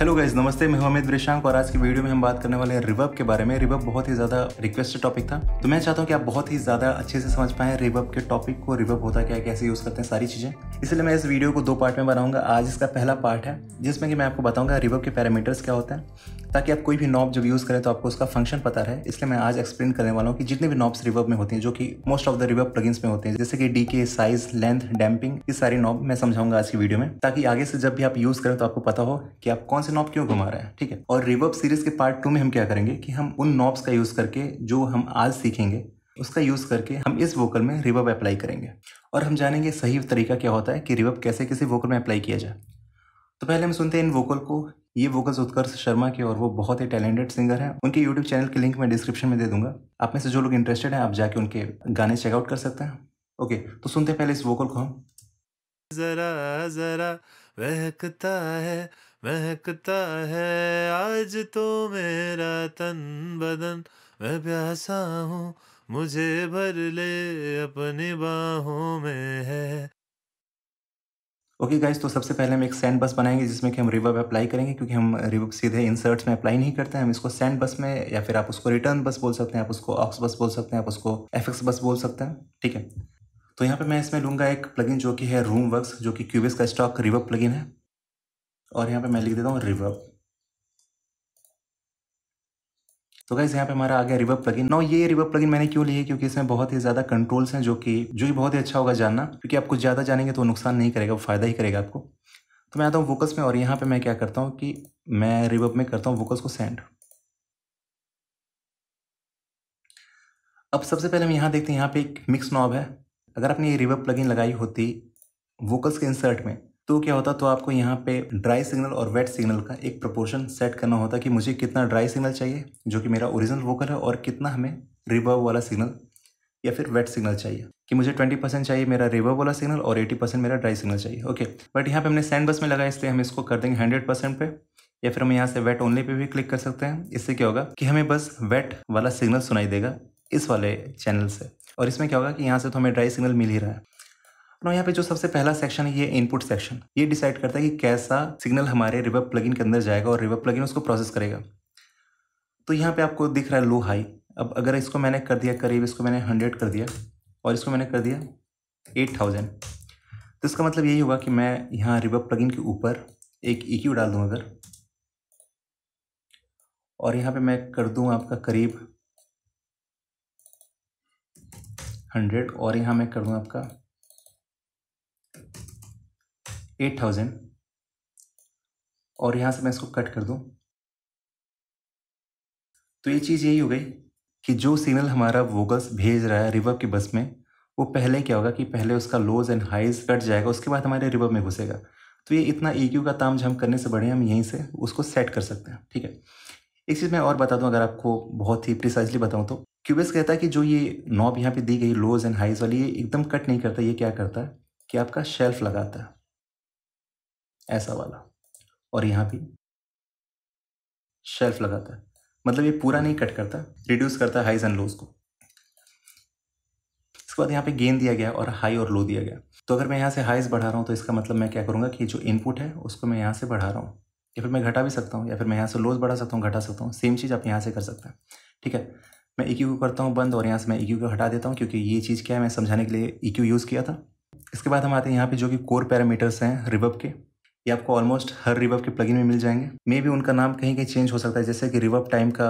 hello guys नमस्ते मैं हूं अमित वृशांक और आज की वीडियो में हम बात करने वाले हैं रिवर्ब के बारे में रिवर्ब बहुत ही ज़्यादा रिक्वेस्टेड टॉपिक था तो मैं चाहता हूं कि आप बहुत ही ज़्यादा अच्छे से समझ पाए रिवर्ब के टॉपिक को रिवर्ब होता क्या कैसे यूज़ करते हैं सारी चीज़ें इसलिए मैं इस वीडियो को दो पार्ट में बनाऊंगा आज इसका पहला पार्ट है जिसमें कि मैं आपको बताऊंगा रिवर्ब के पैरामीटर्स क्या होते हैं ताकि आप कोई भी नॉब जब यूज़ करें तो आपको उसका फंक्शन पता रहे इसलिए मैं आज एक्सप्लेन करने वाला हूँ कि जितने भी नॉब्स रिवर्ब में होती है जो कि most of the reverb plugins में होते हैं जैसे कि डी के साइज लेंथ डैम्पिंग ये सारी नॉब मैं समझाऊंगा आज की वीडियो में ताकि आगे से जब भी आप यूज़ करें तो आपको पता हो कि आप आप कौन से नॉब क्यों घुमा रहा है ठीक है और रिवर्ब सीरीज के पार्ट टू में हम क्या करेंगे कि हम उन नॉब्स का यूज करके जो हम आज सीखेंगे उसका यूज़ करके हम इस वोकल में रिवर्ब अप्लाई करेंगे और हम जानेंगे सही तरीका क्या होता है कि रिवर्ब कैसे किसी वोकल में अप्लाई किया जाए तो पहले हम सुनते हैं इन वोकल को ये वोकल्स उत्कर्ष शर्मा के और वो बहुत ही टैलेंटेड सिंगर हैं उनके यूट्यूब चैनल के लिंक मैं डिस्क्रिप्शन में दे दूंगा आप में से जो लोग इंटरेस्टेड हैं आप जाके उनके गाने चेकआउट कर सकते हैं ओके तो सुनते हैं पहले इस वोकल को हम जरा जरा बहकता है महकता है आज तो मेरा तन बदन मैं प्यासा हूँ मुझे भर ले अपनी बाहों में है ओके okay गाइज तो सबसे पहले हम एक सैंड बस बनाएंगे जिसमें कि हम रिवर्ब अप्लाई करेंगे क्योंकि हम रिवर्ब सीधे इंसर्ट्स में अप्लाई नहीं करते हैं हम इसको सैंड बस में या फिर आप उसको रिटर्न बस बोल सकते हैं आप उसको ऑक्स बस बोल सकते हैं आप उसको एफ बस बोल सकते हैं ठीक है तो यहाँ पे मैं इसमें लूँगा एक प्लगिन जो कि है रूम वर्क जो कि क्यूबिस का स्टॉक रिवर्ब प्लगिन है और यहाँ पे मैं लिख देता हूँ रिवर्ब तो गाइज यहाँ पे हमारा आ गया रिवर्ब प्लगइन नो ये रिवर्ब प्लगइन मैंने क्यों लिया क्योंकि इसमें बहुत ही ज्यादा कंट्रोल्स हैं जो कि जो कि बहुत ही अच्छा होगा जानना क्योंकि आप कुछ ज़्यादा जानेंगे तो नुकसान नहीं करेगा वो फायदा ही करेगा आपको तो मैं आता हूँ वोकस में और यहाँ पे मैं क्या करता हूँ कि मैं रिवर्ब में करता हूँ वोकस को सेंड अब सबसे पहले हम यहाँ देखते हैं यहाँ पे एक मिक्स नॉब है अगर आपने ये रिवर्ब प्लगइन लगाई होती वोकस के इंसर्ट में तो क्या होता तो आपको यहाँ पे ड्राई सिग्नल और वेट सिग्नल का एक प्रोपोर्शन सेट करना होता कि मुझे कितना ड्राई सिग्नल चाहिए जो कि मेरा ओरिजिनल वोकल है और कितना हमें रिवर्व वाला सिग्नल या फिर वेट सिग्नल चाहिए कि मुझे 20 परसेंट चाहिए मेरा रिवर्व वाला सिग्नल और 80 परसेंट मेरा ड्राई सिग्नल चाहिए ओके बट यहाँ पे हमने सैंड बस में लगाया इसलिए हम इसको कर देंगे हंड्रेड परसेंट पे या फिर हम यहाँ से वेट ओनली पे भी क्लिक कर सकते हैं इससे क्या होगा कि हमें बस वेट वाला सिग्नल सुनाई देगा इस वाले चैनल से और इसमें क्या होगा कि यहाँ से तो हमें ड्राई सिग्नल मिल ही रहा है अपना यहाँ पे जो सबसे पहला सेक्शन है ये इनपुट सेक्शन ये डिसाइड करता है कि कैसा सिग्नल हमारे रिवर्ब प्लगइन के अंदर जाएगा और रिवर प्लगइन उसको प्रोसेस करेगा तो यहाँ पे आपको दिख रहा है लो हाई अब अगर इसको मैंने कर दिया करीब इसको मैंने हंड्रेड कर दिया और इसको मैंने कर दिया एट थाउजेंड तो इसका मतलब यही होगा कि मैं यहाँ रिवर्ब प्लग के ऊपर एक ई क्यू डाल दूँ अगर और यहाँ पे मैं कर दूँ आपका करीब हंड्रेड और यहाँ मैं कर दूँ आपका एट थाउजेंड और यहाँ से मैं इसको कट कर दूँ तो ये चीज़ यही हो गई कि जो सिग्नल हमारा वोगल्स भेज रहा है रिवर की बस में वो पहले क्या होगा कि पहले उसका लोज एंड हाइज कट जाएगा उसके बाद हमारे रिवर में घुसेगा तो ये इतना ई e का ताम झाम करने से बढ़े हम यहीं से उसको सेट कर सकते हैं ठीक है एक चीज़ मैं और बता दूं अगर आपको बहुत ही प्रिसाइजली बताऊं तो क्यूबेस कहता है कि जो ये नॉब यहाँ पे दी गई लोज एंड हाइज वाली ये एकदम कट नहीं करता ये क्या करता है कि आपका शेल्फ लगाता है ऐसा वाला और यहाँ भी शेल्फ लगाता है मतलब ये पूरा नहीं कट करता रिड्यूस करता है हाइज एंड लोज को इसके बाद यहाँ पे गेन दिया गया और हाई और लो दिया गया तो अगर मैं यहाँ से हाइज बढ़ा रहा हूँ तो इसका मतलब मैं क्या करूँगा कि जो इनपुट है उसको मैं यहाँ से बढ़ा रहा हूँ या फिर मैं घटा भी सकता हूँ या फिर मैं यहाँ से लोज बढ़ा सकता हूँ घटा सकता हूँ सेम चीज़ आप यहाँ से कर सकते हैं ठीक है मैं ई e को करता हूँ बंद और यहाँ से मैं ई e को हटा देता हूँ क्योंकि ये चीज़ क्या है मैं समझाने के लिए ई e यूज़ किया था इसके बाद हम आते हैं यहाँ पे जो कि कोर पैरामीटर्स हैं रिबब के ये आपको ऑलमोस्ट हर रिवर्ब के प्लगइन में मिल जाएंगे मे भी उनका नाम कहीं कहीं चेंज हो सकता है जैसे कि रिवर्ब टाइम का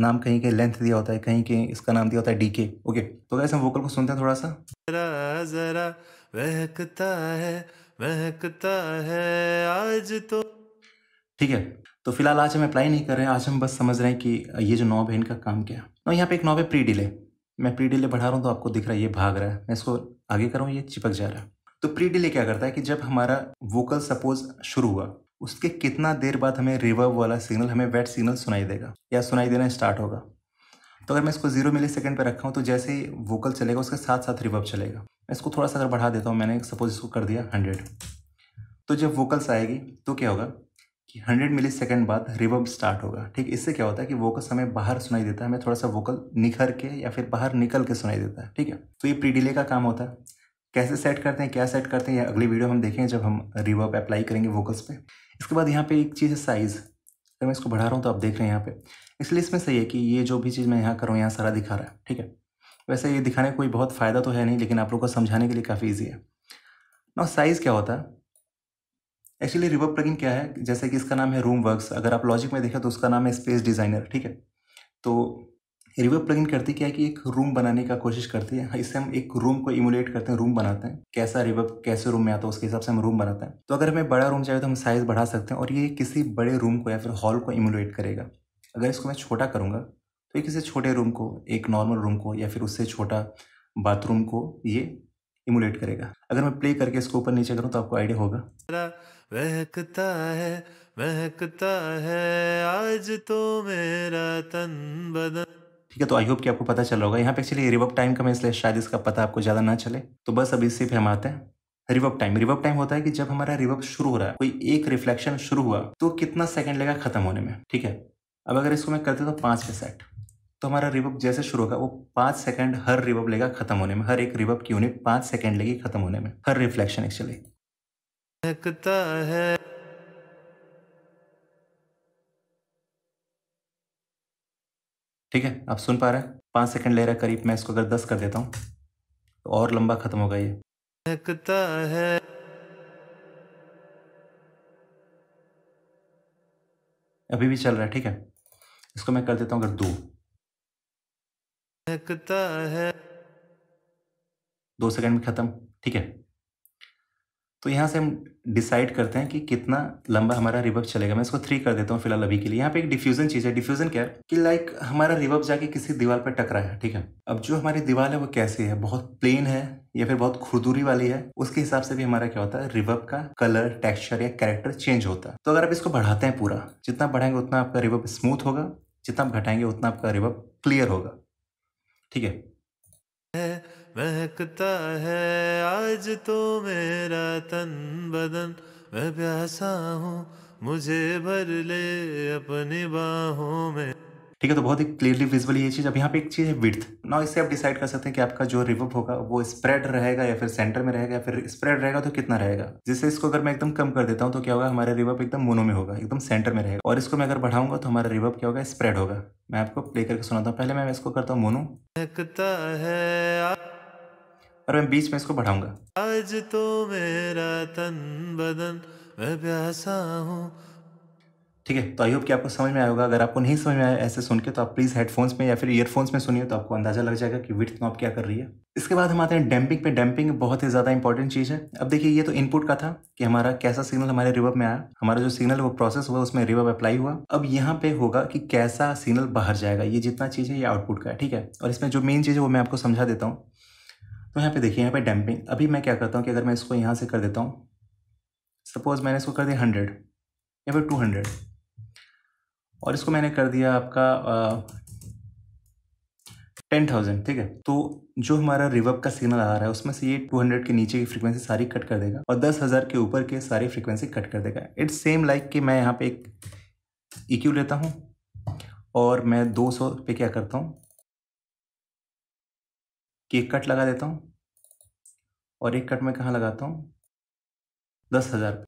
नाम कहीं कहीं लेंथ दिया होता है कहीं कहीं इसका नाम दिया होता है डीके ओके तो वैसे हम वोकल को सुनते हैं थोड़ा सा जरा जरा महकता है महकता है आज तो ठीक है तो फिलहाल आज हम अप्लाई नहीं कर रहे हैं आज हम बस समझ रहे हैं कि ये जो नॉब है इनका काम क्या है यहाँ पे एक नॉब है प्री डिले मैं प्री डिले बढ़ा रहा हूँ तो आपको दिख रहा है ये भाग रहा है मैं इसको आगे कर रहा हूँ ये चिपक जा रहा है तो प्री डिले क्या करता है कि जब हमारा वोकल सपोज शुरू हुआ उसके कितना देर बाद हमें रिवर्व वाला सिग्नल हमें वेट सिग्नल सुनाई देगा या सुनाई देना स्टार्ट होगा तो अगर मैं इसको जीरो मिली सेकेंड पर रखा हूँ तो जैसे ही वोकल चलेगा उसके साथ साथ रिवर्व चलेगा मैं इसको थोड़ा सा अगर बढ़ा देता हूँ मैंने सपोज इसको कर दिया हंड्रेड तो जब वोकल्स आएगी तो क्या होगा कि हंड्रेड मिली सेकेंड बाद रिवर्व स्टार्ट होगा ठीक इससे क्या होता है कि वोकल्स हमें बाहर सुनाई देता है हमें थोड़ा सा वोकल निखर के या फिर बाहर निकल के सुनाई देता है ठीक है तो ये प्री डिले का काम होता है कैसे सेट करते हैं क्या सेट करते हैं या अगली वीडियो हम देखें जब हम रिवर्ब अप्लाई करेंगे वोकल्स पे इसके बाद यहाँ पे एक चीज़ है साइज़ अगर मैं इसको बढ़ा रहा हूँ तो आप देख रहे हैं यहाँ पे इसलिए इसमें सही है कि ये जो भी चीज़ मैं यहाँ कर रहा हूँ यहाँ सारा दिखा रहा है ठीक है वैसे ये दिखाने का कोई बहुत फ़ायदा तो है नहीं लेकिन आप लोग को समझाने के लिए काफ़ी ईजी है ना साइज़ क्या होता है एक्चुअली रिवर्ब प्लगइन क्या है जैसे कि इसका नाम है रूम वर्कस अगर आप लॉजिक में देखें तो उसका नाम है स्पेस डिज़ाइनर ठीक है तो रिवर प्लगइन करती क्या है कि एक रूम बनाने का कोशिश करती है हाँ, इससे हम एक रूम को इमुलेट करते हैं रूम बनाते हैं कैसा रिवर कैसे रूम में आता है उसके हिसाब से हम रूम बनाते हैं तो अगर हमें बड़ा रूम चाहिए तो हम साइज़ बढ़ा सकते हैं और ये किसी बड़े रूम को या फिर हॉल को इमुलेट करेगा अगर इसको मैं छोटा करूँगा तो ये किसी छोटे रूम को एक नॉर्मल रूम को या फिर उससे छोटा बाथरूम को ये इमुलेट करेगा अगर मैं प्ले करके इसको ऊपर नीचे करूँ तो आपको आइडिया होगा महकता है महकता है आज तो मेरा तन बदन ठीक है तो आई होप कि आपको पता चल रहा होगा यहाँ पे एक्चुअली रिवर्ब टाइम का मैं इसलिए शायद इसका पता आपको ज़्यादा ना चले तो बस अभी इससे पे हम आते हैं रिवर्ब टाइम रिवर्ब टाइम होता है कि जब हमारा रिवर्ब शुरू हो रहा है कोई एक रिफ्लेक्शन शुरू हुआ तो कितना सेकंड लगा खत्म होने में ठीक है अब अगर इसको मैं करते तो पाँच पे सेट तो हमारा रिवर्ब जैसे शुरू होगा वो पाँच सेकंड हर रिवर्ब लेगा खत्म होने में हर एक रिवर्ब की यूनिट पाँच सेकंड लेगी खत्म होने में हर रिफ्लेक्शन एक्चुअली है ठीक है आप सुन पा रहे हैं पाँच सेकंड ले रहा करीब मैं इसको अगर दस कर देता हूँ तो और लंबा ख़त्म होगा ये है अभी भी चल रहा है ठीक है इसको मैं कर देता हूँ अगर दो है दो सेकंड में ख़त्म ठीक है तो यहाँ से हम डिसाइड करते हैं कि कितना लंबा हमारा रिवर्ब चलेगा मैं इसको थ्री कर देता हूँ फिलहाल अभी के लिए यहाँ पे एक डिफ्यूजन चीज़ है डिफ्यूजन क्या है कि लाइक हमारा रिवर्ब जाके किसी दीवार पर टकरा है ठीक है अब जो हमारी दीवार है वो कैसी है बहुत प्लेन है या फिर बहुत खुरदूरी वाली है उसके हिसाब से भी हमारा क्या होता है रिवर्ब का कलर टेक्स्चर या कैरेक्टर चेंज होता है तो अगर आप इसको बढ़ाते हैं पूरा जितना बढ़ाएंगे उतना आपका रिवर्ब स्मूथ होगा जितना आप घटाएंगे उतना आपका रिवर्ब क्लियर होगा ठीक है है महकता है आज तो मेरा तन बदन मैं प्यासा हूँ मुझे भर ले अपनी बाहों में ठीक है तो बहुत ही क्लियरली विजिबल ये चीज़ अब यहाँ पे एक चीज़ है विर्थ ना इससे आप डिसाइड कर सकते हैं कि आपका जो रिवर्ब होगा वो स्प्रेड रहेगा या फिर सेंटर में रहेगा या फिर स्प्रेड रहेगा तो कितना रहेगा जिससे इसको अगर मैं एकदम कम कर देता हूँ तो क्या होगा हमारे रिवर्ब एकदम मोनो में होगा एकदम सेंटर में रहेगा और इसको मैं अगर बढ़ाऊंगा तो हमारा रिवर्ब क्या होगा स्प्रेड होगा मैं आपको प्ले करके सुनाता हूँ पहले मैं इसको करता हूँ मोनो और मैं बीच में इसको बढ़ाऊंगा आज तो मेरा तन बदन मैं प्यासा हूँ ठीक है तो आई होप कि आपको समझ में आया होगा अगर आपको नहीं समझ में आया ऐसे सुन के तो आप प्लीज़ हेडफोन्स में या फिर ईयरफोन्स में सुनिए तो आपको अंदाजा लग जाएगा कि विथ नॉप क्या कर रही है इसके बाद हम आते हैं डैम्पिंग पे डैम्पिंग बहुत ही ज़्यादा इंपॉर्टेंट चीज़ है अब देखिए ये तो इनपुट का था कि हमारा कैसा सिग्नल हमारे रिवर्ब में आया हमारा जो सिग्नल वो प्रोसेस हुआ उसमें रिवर्ब अप्लाई हुआ अब यहाँ पे होगा कि कैसा सिग्नल बाहर जाएगा ये जितना चीज़ है ये आउटपुट का है ठीक है और इसमें जो मेन चीज़ है वो मैं आपको समझा देता हूँ तो यहाँ पे देखिए यहाँ पे डैम्पिंग अभी मैं क्या करता हूँ कि अगर मैं इसको यहाँ से कर देता हूँ सपोज मैंने इसको कर दिया हंड्रेड या फिर टू हंड्रेड और इसको मैंने कर दिया आपका टेन थाउजेंड ठीक है तो जो हमारा रिवर्ब का सिग्नल आ रहा है उसमें से ये टू हंड्रेड के नीचे की फ्रीक्वेंसी सारी कट कर देगा और दस हज़ार के ऊपर के सारी फ्रीक्वेंसी कट कर देगा इट्स सेम लाइक कि मैं यहाँ पे एक ई e लेता हूँ और मैं दो सौ पे क्या करता हूँ कि एक कट लगा देता हूँ और एक कट मैं कहाँ लगाता हूँ दस हज़ार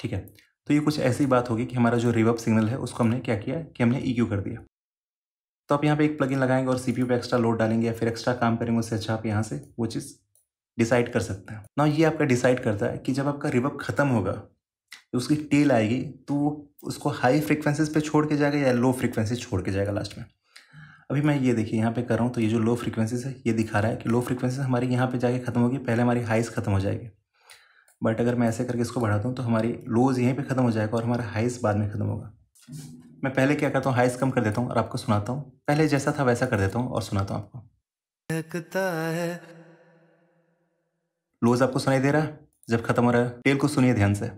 ठीक है तो ये कुछ ऐसी बात होगी कि हमारा जो रिवअप सिग्नल है उसको हमने क्या किया कि हमने ई e कर दिया तो आप यहाँ पे एक प्लगइन लगाएंगे और सीपीयू पे एक्स्ट्रा लोड डालेंगे या फिर एक्स्ट्रा काम करेंगे उससे अच्छा आप यहाँ से वो चीज़ डिसाइड कर सकते हैं ना ये आपका डिसाइड करता है कि जब आपका रिवअप खत्म होगा तो उसकी टेल आएगी तो वो उसको हाई फ्रिक्वेंसीज पर छोड़ के जाएगा या लो फ्रिक्वेंसी छोड़ के जाएगा लास्ट में अभी मैं ये देखिए यहाँ पे कर रहा हूँ तो ये जो लो फ्रिक्वेंसीज है ये दिखा रहा है कि लो फ्रिक्वेंसीज हमारी यहाँ पे जाके खत्म होगी पहले हमारी हाइस खत्म हो जाएगी बट अगर मैं ऐसे करके इसको बढ़ाता हूँ तो हमारी लोज़ यहीं पे ख़त्म हो जाएगा और हमारा हाइस बाद में ख़त्म होगा मैं पहले क्या करता हूँ हाइस कम कर देता हूँ और आपको सुनाता हूँ पहले जैसा था वैसा कर देता हूँ और सुनाता हूँ आपको लोज आपको सुनाई दे रहा है जब खत्म हो रहा है टेल को सुनिए ध्यान से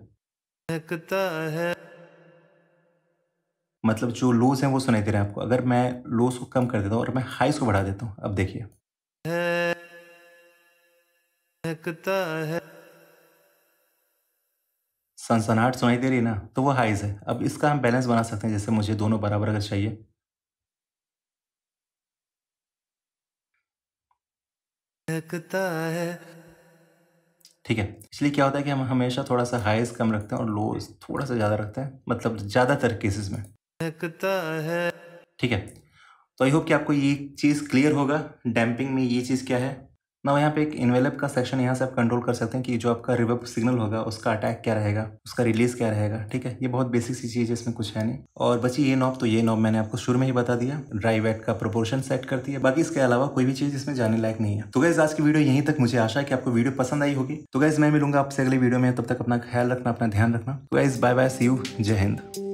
मतलब जो लोज हैं वो सुनाई दे रहे हैं आपको अगर मैं लोज को कम कर देता हूँ और मैं हाइस को बढ़ा देता हूँ अब देखिए है, है, सनसनाहट सुनाई दे रही है ना तो वो हाइज है अब इसका हम बैलेंस बना सकते हैं जैसे मुझे दोनों बराबर अगर चाहिए ठीक है इसलिए क्या होता है कि हम हमेशा थोड़ा सा हाइज कम रखते हैं और लोज थोड़ा सा ज़्यादा रखते हैं मतलब ज़्यादातर केसेस में ठीक है तो आई होप कि आपको ये चीज़ क्लियर होगा डैम्पिंग में ये चीज़ क्या है ना यहाँ पे एक इन्वेलप का सेक्शन यहाँ से आप कंट्रोल कर सकते हैं कि जो आपका रिवर्ब सिग्नल होगा उसका अटैक क्या रहेगा उसका रिलीज क्या रहेगा ठीक है ये बहुत बेसिक सी चीज़ है इसमें कुछ है नहीं और बची ये नॉब तो ये नॉब मैंने आपको शुरू में ही बता दिया ड्राई वेट का प्रोपोर्शन सेट करती है बाकी इसके अलावा कोई भी चीज़ इसमें जाने लायक नहीं है तो गैस आज की वीडियो यहीं तक मुझे आशा है कि आपको वीडियो पसंद आई होगी तो गैस मैं मिलूंगा आपसे अगली वीडियो में तब तक अपना ख्याल रखना अपना ध्यान रखना तो guys bye bye see you जय हिंद